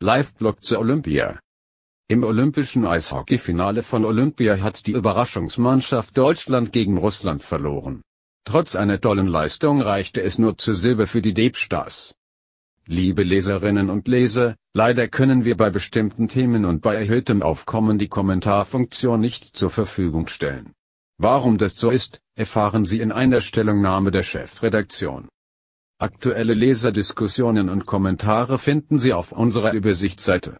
Live-Blog zu Olympia. Im olympischen Eishockeyfinale von Olympia hat die Überraschungsmannschaft Deutschland gegen Russland verloren. Trotz einer tollen Leistung reichte es nur zu Silber für die Debstars. Liebe Leserinnen und Leser, leider können wir bei bestimmten Themen und bei erhöhtem Aufkommen die Kommentarfunktion nicht zur Verfügung stellen. Warum das so ist, erfahren Sie in einer Stellungnahme der Chefredaktion. Aktuelle Leserdiskussionen und Kommentare finden Sie auf unserer Übersichtsseite